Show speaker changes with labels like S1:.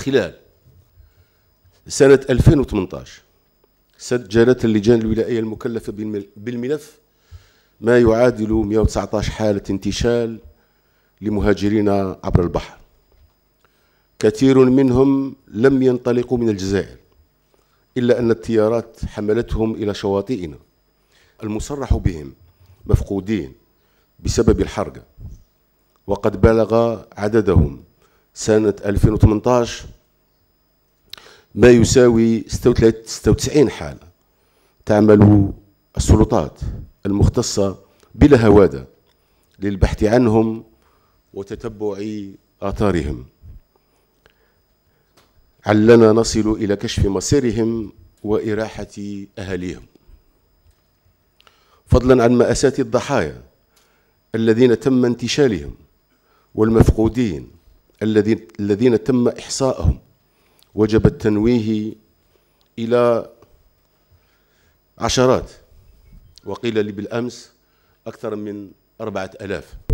S1: خلال سنة 2018 سجلت اللجان الولائية المكلفة بالملف ما يعادل 119 حالة انتشال لمهاجرين عبر البحر كثير منهم لم ينطلقوا من الجزائر إلا أن التيارات حملتهم إلى شواطئنا المصرح بهم مفقودين بسبب الحرقة وقد بلغ عددهم سنة 2018 ما يساوي 96 حالة تعمل السلطات المختصة بلا هوادة للبحث عنهم
S2: وتتبع
S1: آثارهم علنا نصل إلى كشف مصيرهم وإراحة أهاليهم فضلا عن مأساة الضحايا الذين تم انتشالهم والمفقودين الذين الذين تم إحصائهم وجب التنويه إلى عشرات وقيل لي بالأمس أكثر من أربعة ألاف